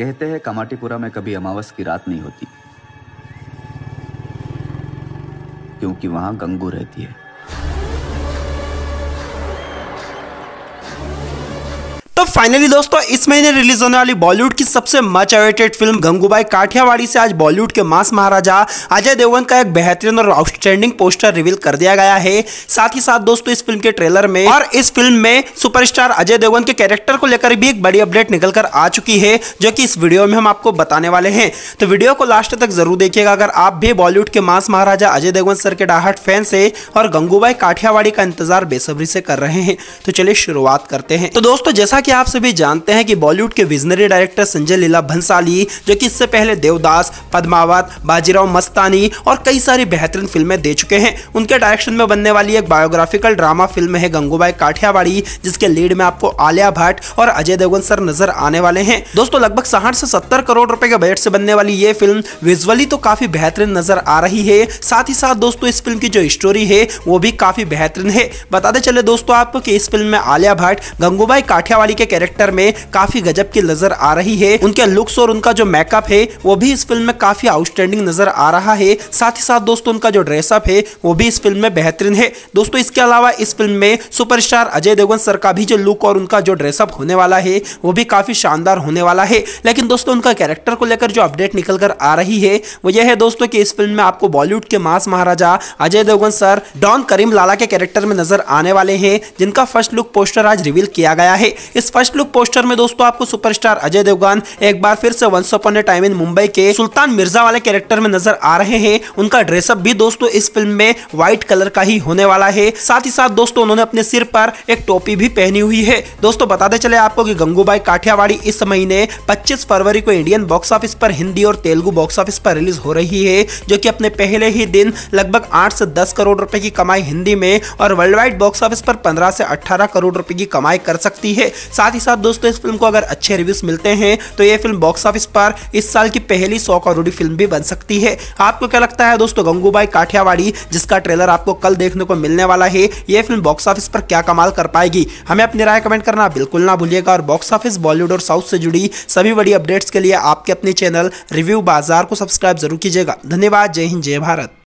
कहते हैं कमाटीपुरा में कभी अमावस की रात नहीं होती क्योंकि वहां गंगू रहती है फाइनली दोस्तों इस महीने रिलीज होने वाली बॉलीवुड की सबसे much awaited film Gangubai Kathiawadi से आज बॉलीवुड के मास महाराजा अजय देवगन का एक बेहतरीन और आउटस्टैंडिंग पोस्टर रिवील कर दिया गया है साथ ही साथ दोस्तों इस फिल्म के ट्रेलर में और इस फिल्म में सुपरस्टार अजय देवगन के कैरेक्टर को लेकर भी एक बड़ी अपडेट निकल कर आ चुकी है जो की इस वीडियो में हम आपको बताने वाले हैं तो वीडियो को लास्ट तक जरूर देखिएगा अगर आप भी बॉलीवुड के मास महाराजा अजय देवगन सर के डाहट फैन से और गंगूबाई काठियावाड़ी का इंतजार बेसब्री से कर रहे हैं तो चलिए शुरुआत करते हैं तो दोस्तों जैसा कि आप सभी जानते हैं कि बॉलीवुड के विजनरी डायरेक्टर संजय लीला भंसाली जो कि इससे पहले देवदास पद्मावत बाजीराव मस्तानी और कई सारी बेहतरीन फिल्में दे चुके हैं उनके डायरेक्शन में बनने वाली एक बायोग्राफिकल ड्रामा फिल्म है गंगूबाई काठियावाड़ी जिसके लीड में आपको आलिया भट्ट और अजय देवगन सर नजर आने वाले हैं दोस्तों लगभग साठ से सत्तर करोड़ रुपए के बजट से बनने वाली ये फिल्म विजुअली तो काफी बेहतरीन नजर आ रही है साथ ही साथ दोस्तों इस फिल्म की जो स्टोरी है वो भी काफी बेहतरीन है बताते चले दोस्तों आपको कि इस फिल्म में आलिया भट्ट गंगूबाई काठियावाड़ी के कैरेक्टर में काफी गजब की नजर आ रही है उनके लुक्स और उनका जो मेकअप है वो भी इस फिल्म में काफी आउटस्टैंडिंग नजर आ रहा है साथ ही साथ दोस्तों उनका जो ड्रेसअप है वो भी इस फिल्म में बेहतरीन है दोस्तों इसके अलावा इस फिल्म में सुपरस्टार अजय देवगन सर का भी जो लुक और उनका जो ड्रेसअप होने वाला है वो भी काफी शानदार होने वाला है लेकिन दोस्तों उनका कैरेक्टर को लेकर जो अपडेट निकल कर आ रही है वो यह है दोस्तों कि इस फिल्म में आपको बॉलीवुड के मास महाराजा अजय देवगन सर डॉन करीम लाला के कैरेक्टर में नजर आने वाले हैं जिनका फर्स्ट लुक पोस्टर आज रिवील किया गया है इस फर्स्ट लुक पोस्टर में दोस्तों आपको सुपरस्टार अजय देवगन एक बार फिर से once upon a time in Mumbai के सुल्तान मिर्जा वाले कैरेक्टर में नजर आ रहे हैं उनका ड्रेसअप भी दोस्तों इस फिल्म में व्हाइट कलर का ही होने वाला है साथ ही साथ दोस्तों उन्होंने अपने सिर पर एक टोपी भी पहनी हुई है दोस्तों बताते चले आपको की गंगूबाई काठियावाड़ी इस महीने पच्चीस फरवरी को इंडियन बॉक्स ऑफिस पर हिंदी और तेलुगु बॉक्स ऑफिस पर रिलीज हो रही है जो की अपने पहले ही दिन लगभग आठ से दस करोड़ रुपए की कमाई हिंदी में और वर्ल्ड वाइड बॉक्स ऑफिस पर पंद्रह से अठारह करोड़ रुपए की कमाई कर सकती है साथ ही साथ दोस्तों इस फिल्म को अगर अच्छे रिव्यूज मिलते हैं तो ये फिल्म बॉक्स ऑफिस पर इस साल की पहली सौ करोड़ी फिल्म भी बन सकती है आपको क्या लगता है दोस्तों गंगूबाई काठियावाड़ी जिसका ट्रेलर आपको कल देखने को मिलने वाला है ये फिल्म बॉक्स ऑफिस पर क्या कमाल कर पाएगी हमें अपनी राय कमेंट करना बिल्कुल ना भूलिएगा और बॉक्स ऑफिस बॉलीवुड और साउथ से जुड़ी सभी बड़ी अपडेट्स के लिए आपके अपने चैनल रिव्यू बाजार को सब्सक्राइब जरूर कीजिएगा धन्यवाद जय हिंद जय भारत